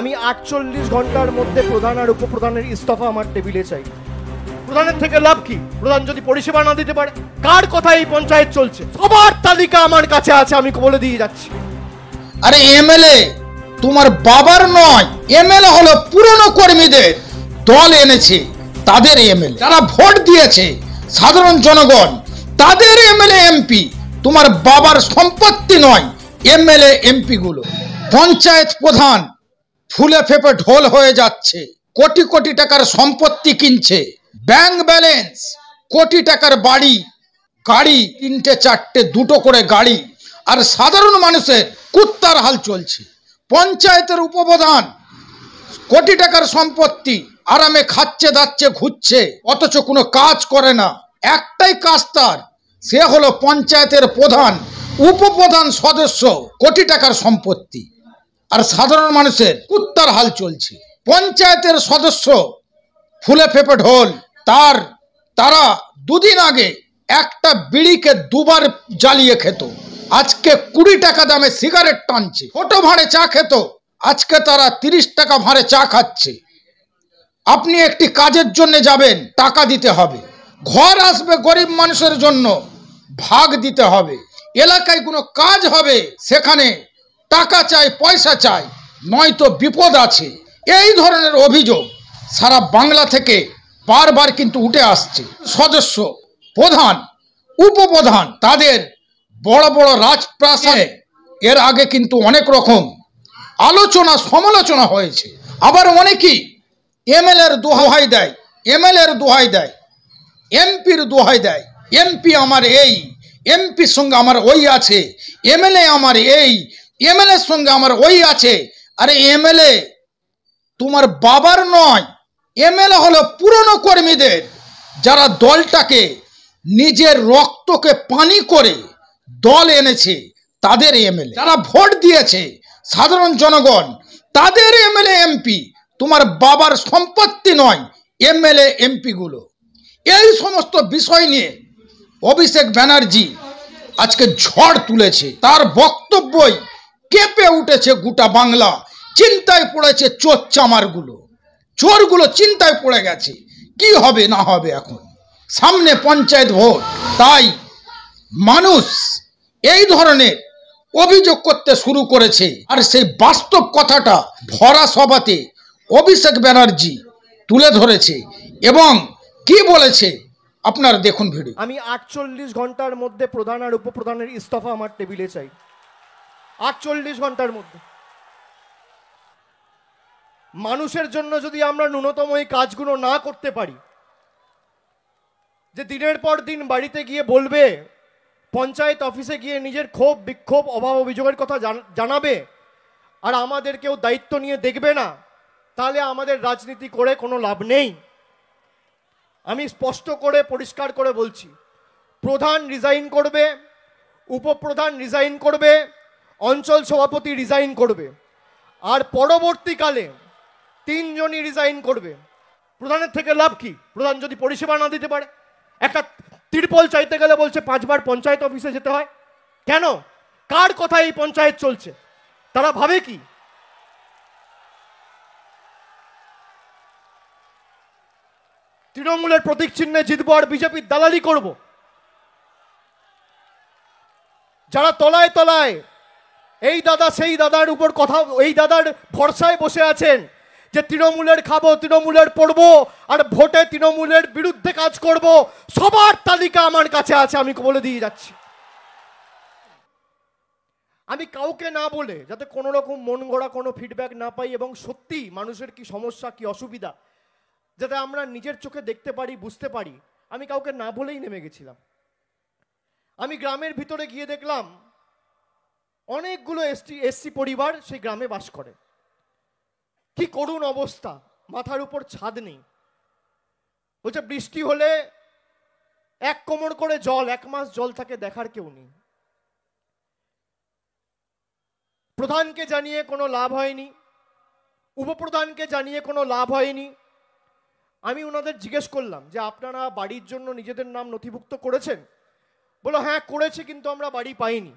আমি আটচল্লিশ ঘন্টার মধ্যে প্রধান আর উপপ্রধানের ইস্তফা আমার টেবিলে চাই প্রধানের থেকে লাভ কি প্রধান যদি পরিষেবা না দিতে পারে কার কথা এই পঞ্চায়েত চলছে সবার তালিকা আমার কাছে আছে আমি বলে দিয়ে যাচ্ছি আরে এমএলএ তোমার বাবার নয় এমএলএ হলো পুরনো কর্মীদের দল এনেছে তাদের এমএলএ যারা ভোট দিয়েছে সাধারণ জনগণ তাদের এমএলএ এমপি তোমার বাবার সম্পত্তি নয় এমএলএ এমপি গুলো পঞ্চায়েত প্রধান ফুলে ফেপে ঢোল হয়ে যাচ্ছে কোটি কোটি টাকার সম্পত্তি কিনছে ব্যাংক ব্যালেন্স কোটি টাকার বাড়ি গাড়ি তিনটে চারটে দুটো করে গাড়ি আর সাধারণ মানুষের কুত্তার হাল চলছে পঞ্চায়েতের উপপ্রধান কোটি টাকার সম্পত্তি আরামে খাচ্ছে দাচ্ছে ঘুরছে অথচ কোনো কাজ করে না একটাই কাজ তার সে হলো পঞ্চায়েতের প্রধান উপপ্রধান সদস্য কোটি টাকার সম্পত্তি আর সাধারণ মানুষের কুত্তার হাল চলছে পঞ্চায়েতের সদস্য ফুলে ফেপে ঢোল তার তারা দুদিন আগে একটা বিড়িকে দুবার জ্বালিয়ে খেত আজকে কুড়ি টাকা দামে সিগারেট টানছে ছোটো ভাঁড়ে চা খেত আজকে তারা তিরিশ টাকা ভাঁড়ে চা খাচ্ছে আপনি একটি কাজের জন্য যাবেন টাকা দিতে হবে ঘর আসবে গরিব মানুষের জন্য ভাগ দিতে হবে এলাকায় কোনো কাজ হবে সেখানে টাকা চাই পয়সা চাই নয়তো বিপদ আছে এই ধরনের অভিযোগ সারা বাংলা থেকে বারবার কিন্তু উঠে আসছে সদস্য প্রধান উপপ্রধান তাদের বড় বড় রাজপ্রাসাদে এর আগে কিন্তু অনেক রকম আলোচনা সমালোচনা হয়েছে আবার অনেকেই এমএলএর দোহাই দেয় এমএলএর দোহাই দেয় এমপির দোহাই দেয় এমপি আমার এই এমপির সঙ্গে আমার ওই আছে এমএলএ আমার এই এমএলএর সঙ্গে আমার ওই আছে আরে এমএলএ তোমার বাবার নয় এমএলএ হলো পুরনো কর্মীদের যারা দলটাকে নিজের রক্তকে পানি করে দল এনেছে তাদের এমএলএ যারা ভোট দিয়েছে সাধারণ জনগণ তাদের এমএলএ এমপি তোমার বাবার সম্পত্তি নয় এমএলএ এমপিগুলো এই সমস্ত বিষয় নিয়ে অভিষেক ব্যানার্জি আজকে ঝড় তুলেছে তার বক্তব্যই কেঁপে উঠেছে গোটা বাংলা চিন্তায় পড়েছে চোর চামারগুলো চোরগুলো চিন্তায় পড়ে গেছে কি হবে না হবে এখন সামনে পঞ্চায়েত ভোট তাই মানুষ এই ধরনের অভিযোগ করতে শুরু করেছে আর সেই বাস্তব কথাটা ভরা সভাতে অভিষেক ব্যানার্জি তুলে ধরেছে এবং কি বলেছে আপনার দেখুন ভিডিও আমি আটচল্লিশ ঘন্টার মধ্যে প্রধান আর উপপ্রধানের ইস্তফা আমার টেবিলে চাই আটচল্লিশ ঘন্টার মধ্যে মানুষের জন্য যদি আমরা ন্যূনতম এই কাজগুলো না করতে পারি যে দিনের পর দিন বাড়িতে গিয়ে বলবে পঞ্চায়েত অফিসে গিয়ে নিজের ক্ষোভ বিক্ষোভ অভাব অভিযোগের কথা জানাবে আর আমাদের কেউ দায়িত্ব নিয়ে দেখবে না তাহলে আমাদের রাজনীতি করে কোনো লাভ নেই আমি স্পষ্ট করে পরিষ্কার করে বলছি প্রধান রিজাইন করবে উপপ্রধান রিজাইন করবে অঞ্চল সভাপতি রিজাইন করবে আর পরবর্তীকালে তিনজনই রিজাইন করবে প্রধানের থেকে লাভ কি প্রধান যদি পরিষেবা না দিতে পারে একটা তিরপল চাইতে গেলে বলছে পাঁচবার পঞ্চায়েত অফিসে যেতে হয় কেন কার কথা এই পঞ্চায়েত চলছে তারা ভাবে কি তৃণমূলের প্রতীক চিহ্নে জিতবো আর বিজেপির দালালি করব যারা তলায় তলায় এই দাদা সেই দাদার উপর কথা এই দাদার ভরসায় বসে আছেন যে তৃণমূলের খাবো তৃণমূলের পড়বো আর ভোটে তৃণমূলের বিরুদ্ধে কাজ করব সবার তালিকা আমার কাছে আছে আমি বলে দিয়ে যাচ্ছি আমি কাউকে না বলে যাতে কোনো রকম মন গড়া কোনো ফিডব্যাক না পাই এবং সত্যি মানুষের কি সমস্যা কি অসুবিধা যাতে আমরা নিজের চোখে দেখতে পারি বুঝতে পারি আমি কাউকে না বলেই নেমে গেছিলাম আমি গ্রামের ভিতরে গিয়ে দেখলাম অনেকগুলো এসটি এসসি পরিবার সেই গ্রামে বাস করে কি করুণ অবস্থা মাথার উপর ছাদ নেই বলছে বৃষ্টি হলে এক কোমর করে জল এক মাস জল থাকে দেখার কেউ নেই প্রধানকে জানিয়ে কোনো লাভ হয়নি উপপ্রধানকে জানিয়ে কোনো লাভ হয়নি আমি ওনাদের জিজ্ঞেস করলাম যে আপনারা বাড়ির জন্য নিজেদের নাম নথিভুক্ত করেছেন বলো হ্যাঁ করেছি কিন্তু আমরা বাড়ি পাইনি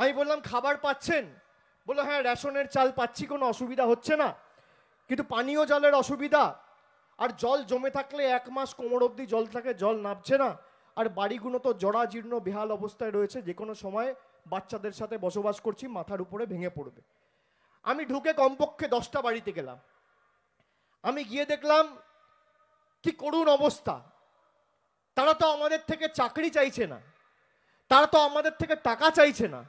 আমি বললাম খাবার পাচ্ছেন বললো হ্যাঁ রেশনের চাল পাচ্ছি কোনো অসুবিধা হচ্ছে না কিন্তু পানীয় জলের অসুবিধা আর জল জমে থাকলে এক মাস কোমর অবধি জল থাকে জল নামছে না আর বাড়িগুলো তো জরাজীর্ণ বেহাল অবস্থায় রয়েছে যে কোনো সময় বাচ্চাদের সাথে বসবাস করছি মাথার উপরে ভেঙে পড়বে আমি ঢুকে কমপক্ষে দশটা বাড়িতে গেলাম আমি গিয়ে দেখলাম কি করুণ অবস্থা তারা তো আমাদের থেকে চাকরি চাইছে না তারা তো আমাদের থেকে টাকা চাইছে না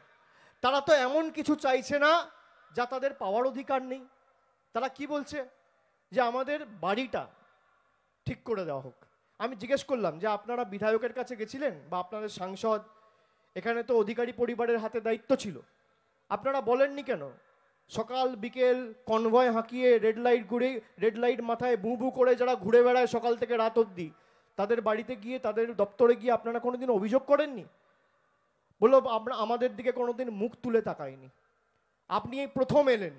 তারা তো এমন কিছু চাইছে না যা তাদের পাওয়ার অধিকার নেই তারা কি বলছে যে আমাদের বাড়িটা ঠিক করে দেওয়া হোক আমি জিজ্ঞেস করলাম যে আপনারা বিধায়কের কাছে গেছিলেন বা আপনাদের সাংসদ এখানে তো অধিকারী পরিবারের হাতে দায়িত্ব ছিল আপনারা বলেননি কেন সকাল বিকেল কনভয় হাঁকিয়ে রেড লাইট ঘুরে রেড লাইট মাথায় বু বু করে যারা ঘুরে বেড়ায় সকাল থেকে রাত অব্দি তাদের বাড়িতে গিয়ে তাদের দপ্তরে গিয়ে আপনারা কোনোদিন অভিযোগ করেননি বললো আমরা আমাদের দিকে কোনোদিন মুখ তুলে তাকায়নি আপনি এই প্রথম এলেন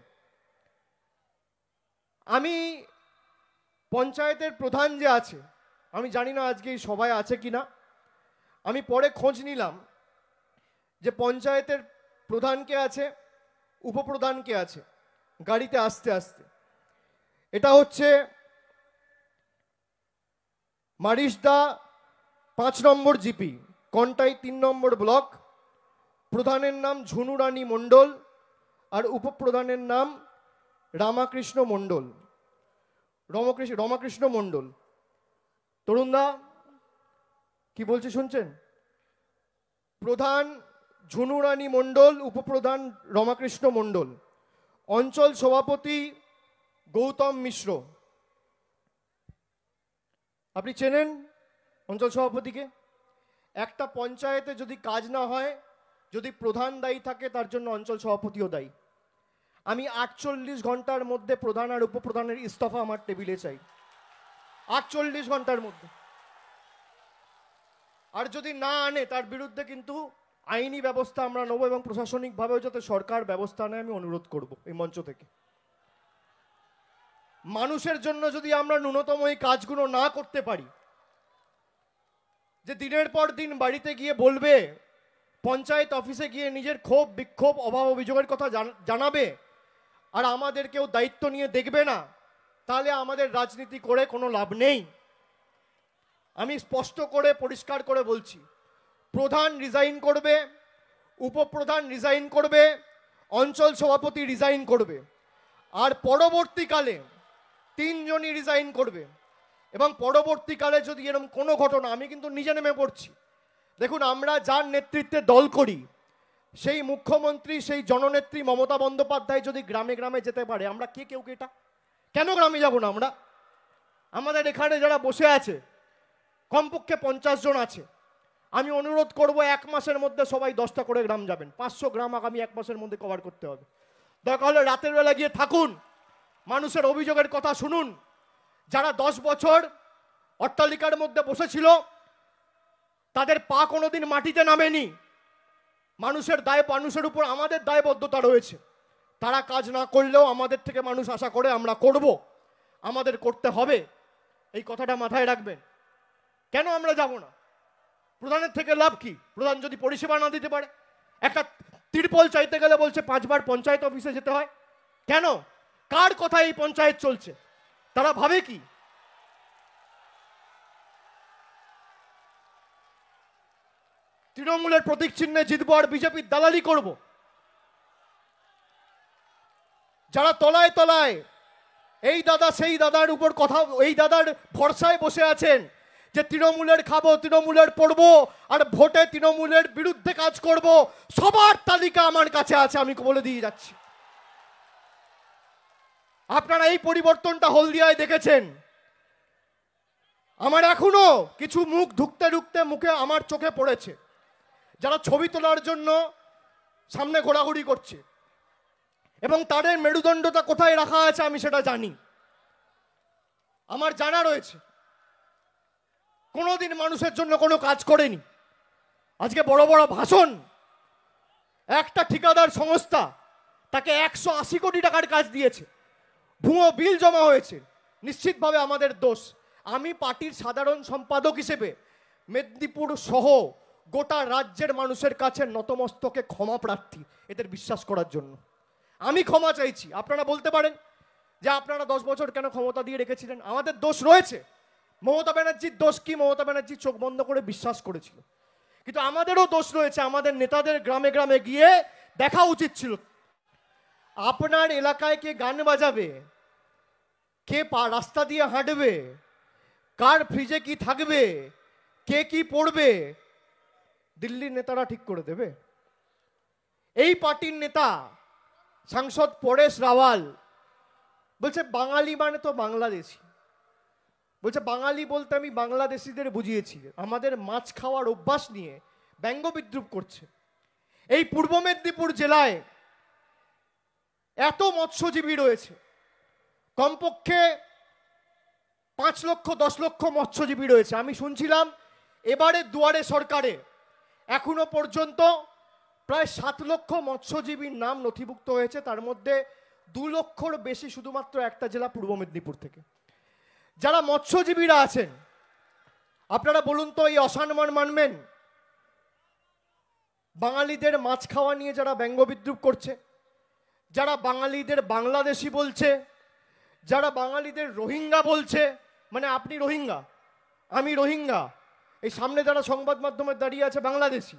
আমি পঞ্চায়েতের প্রধান যে আছে আমি জানি না আজকে এই সবাই আছে কি না আমি পরে খোঁজ নিলাম যে পঞ্চায়েতের প্রধানকে আছে উপপ্রধানকে আছে গাড়িতে আসতে আসতে এটা হচ্ছে মারিশদা পাঁচ নম্বর জিপি কন্টাই তিন নম্বর ব্লক প্রধানের নাম ঝুনুরানী মণ্ডল আর উপপ্রধানের নাম রামাকৃষ্ণ মণ্ডল রমাকৃষ্ণ রমাকৃষ্ণ মণ্ডল তরুণদা কি বলছে শুনছেন প্রধান ঝুনুরানী মণ্ডল উপপ্রধান রমাকৃষ্ণ মণ্ডল অঞ্চল সভাপতি গৌতম মিশ্র আপনি চেনেন অঞ্চল সভাপতিকে একটা পঞ্চায়েতে যদি কাজ না হয় যদি প্রধান দায়ী থাকে তার জন্য অঞ্চল সভাপতিও দায়ী আমি আটচল্লিশ ঘন্টার মধ্যে প্রধান আর উপপ্রধানের ইস্তফা আমার টেবিলে চাই আটচল্লিশ ঘন্টার মধ্যে আর যদি না আনে তার বিরুদ্ধে কিন্তু আইনি ব্যবস্থা আমরা নেবো এবং প্রশাসনিকভাবেও যাতে সরকার ব্যবস্থা নেয় আমি অনুরোধ করব এই মঞ্চ থেকে মানুষের জন্য যদি আমরা ন্যূনতম এই কাজগুলো না করতে পারি যে দিনের পর দিন বাড়িতে গিয়ে বলবে পঞ্চায়েত অফিসে গিয়ে নিজের ক্ষোভ বিক্ষোভ অভাব অভিযোগের কথা জানাবে আর আমাদের কেউ দায়িত্ব নিয়ে দেখবে না তাহলে আমাদের রাজনীতি করে কোনো লাভ নেই আমি স্পষ্ট করে পরিষ্কার করে বলছি প্রধান রিজাইন করবে উপপ্রধান রিজাইন করবে অঞ্চল সভাপতি রিজাইন করবে আর পরবর্তীকালে তিনজনই রিজাইন করবে এবং পরবর্তীকালে যদি এরকম কোনো ঘটনা আমি কিন্তু নিজে নেমে পড়ছি দেখুন আমরা যার নেতৃত্বে দল করি সেই মুখ্যমন্ত্রী সেই জননেত্রী মমতা বন্দ্যোপাধ্যায় যদি গ্রামে গ্রামে যেতে পারে আমরা কে কেউ কেটা কেন গ্রামে যাব না আমরা আমাদের এখানে যারা বসে আছে কমপক্ষে পঞ্চাশ জন আছে আমি অনুরোধ করব এক মাসের মধ্যে সবাই দশটা করে গ্রাম যাবেন পাঁচশো গ্রাম আগামী এক মাসের মধ্যে কভার করতে হবে দরকার হলে রাতের বেলা গিয়ে থাকুন মানুষের অভিযোগের কথা শুনুন যারা দশ বছর অট্টালিকার মধ্যে বসেছিল তাদের পা কোনোদিন মাটিতে নামেনি মানুষের দায় মানুষের উপর আমাদের দায়বদ্ধতা রয়েছে তারা কাজ না করলেও আমাদের থেকে মানুষ আশা করে আমরা করব আমাদের করতে হবে এই কথাটা মাথায় রাখবেন কেন আমরা যাব না প্রধানের থেকে লাভ কি প্রধান যদি পরিষেবা না দিতে পারে একটা তিরপল চাইতে গেলে বলছে পাঁচবার পঞ্চায়েত অফিসে যেতে হয় কেন কার কথা এই পঞ্চায়েত চলছে তারা ভাবে কি তৃণমূলের প্রতীক চিহ্নে জিতবো আর বিজেপির দালালি করব যারা তলায় তলায় এই দাদা সেই দাদার উপর কথা এই দাদার ভরসায় বসে আছেন যে তৃণমূলের খাবো তৃণমূলের পড়ব আর ভোটে তৃণমূলের বিরুদ্ধে কাজ করব সবার তালিকা আমার কাছে আছে আমি বলে দিয়ে যাচ্ছি আপনারা এই পরিবর্তনটা হলদিয়ায় দেখেছেন আমার এখনো কিছু মুখ ঢুকতে ঢুকতে মুখে আমার চোখে পড়েছে যারা ছবি তোলার জন্য সামনে ঘোরাঘুরি করছে এবং তাদের মেরুদণ্ডটা কোথায় রাখা আছে আমি সেটা জানি আমার জানা রয়েছে কোনোদিন মানুষের জন্য কোনো কাজ করেনি আজকে বড় বড় ভাষণ একটা ঠিকাদার সংস্থা তাকে একশো আশি কোটি টাকার কাজ দিয়েছে ভুয়ো বিল জমা হয়েছে নিশ্চিতভাবে আমাদের দোষ আমি পার্টির সাধারণ সম্পাদক হিসেবে মেদিনীপুর সহ গোটা রাজ্যের মানুষের কাছে নতমস্তকে ক্ষমা প্রার্থী এদের বিশ্বাস করার জন্য আমি ক্ষমা চাইছি আপনারা বলতে পারেন যে আপনারা দশ বছর কেন ক্ষমতা দিয়ে রেখেছিলেন আমাদের দোষ রয়েছে মমতা ব্যানার্জির দোষ কি মমতা ব্যানার্জি চোখ বন্ধ করে বিশ্বাস করেছিল কিন্তু আমাদেরও দোষ রয়েছে আমাদের নেতাদের গ্রামে গ্রামে গিয়ে দেখা উচিত ছিল আপনার এলাকায় কে গান বাজাবে কে পা রাস্তা দিয়ে হাঁটবে কার ফ্রিজে কি থাকবে কে কি পড়বে দিল্লির নেতারা ঠিক করে দেবে এই পার্টির নেতা সাংসদ পরেশ রাওয়াল বলছে বাঙালি মানে তো বাংলাদেশি বলছে বাঙালি বলতে আমি বাংলাদেশিদের বুঝিয়েছি আমাদের মাছ খাওয়ার অভ্যাস নিয়ে ব্যঙ্গ বিদ্রুপ করছে এই পূর্ব মেদিনীপুর জেলায় এত মৎস্যজীবী রয়েছে কমপক্ষে পাঁচ লক্ষ দশ লক্ষ মৎস্যজীবী রয়েছে আমি শুনছিলাম এবারে দুয়ারে সরকারে এখনো পর্যন্ত প্রায় সাত লক্ষ মৎস্যজীবীর নাম নথিভুক্ত হয়েছে তার মধ্যে দু লক্ষর বেশি শুধুমাত্র একটা জেলা পূর্ব মেদিনীপুর থেকে যারা মৎস্যজীবীরা আছেন আপনারা বলুন তো এই অসানমান মানবেন বাঙালিদের মাছ খাওয়া নিয়ে যারা ব্যঙ্গ বিদ্রুপ করছে যারা বাঙালিদের বাংলাদেশি বলছে যারা বাঙালিদের রোহিঙ্গা বলছে মানে আপনি রোহিঙ্গা আমি রোহিঙ্গা এই সামনে যারা সংবাদ মাধ্যমে দাঁড়িয়ে আছে বাংলাদেশি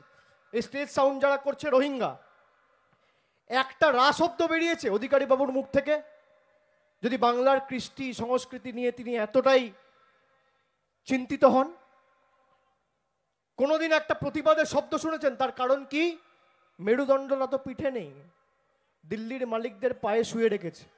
এই স্টেজ সাউন্ড যারা করছে রোহিঙ্গা একটা রাশব্দ শব্দ বেরিয়েছে অধিকারী বাবুর মুখ থেকে যদি বাংলার কৃষ্টি সংস্কৃতি নিয়ে তিনি এতটাই চিন্তিত হন কোনোদিন একটা প্রতিবাদের শব্দ শুনেছেন তার কারণ কি মেরুদণ্ডরা তো পিঠে নেই দিল্লির মালিকদের পায়ে শুয়ে রেখেছে